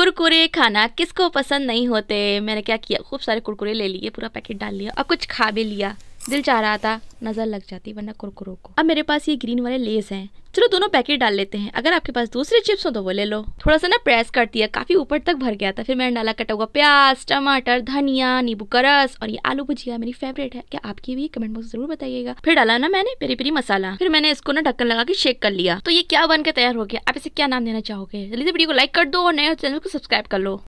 कुरकुरे खाना किसको पसंद नहीं होते मैंने क्या किया खूब सारे कुरकुरे ले लिए पूरा पैकेट डाल लिया और कुछ खा भी लिया दिल चाह रहा था नज़र लग जाती वरना कुरकुरों को अब मेरे पास ये ग्रीन वाले लेस हैं चलो दोनों पैकेट डाल लेते हैं अगर आपके पास दूसरे चिप्स हो तो वो ले लो थोड़ा सा ना प्रेस करती है काफी ऊपर तक भर गया था फिर मैंने डाला कटा हुआ प्याज टमाटर धनिया नींबू का रस और ये आलू भुजिया मेरी फेवरेट है क्या आपकी भी कमेंट बॉक्स जरूर बताइएगा फिर डाला ना मैंने पेरी पेरी मसाला फिर मैंने इसको ना ढक्कन लगा के शेक कर लिया तो ये क्या बनकर तैयार हो गया आप इसे क्या नाम देना चाहोगे जल्दी से वीडियो को लाइक कर दो और नए तो चैनल को सब्सक्राइब कर लो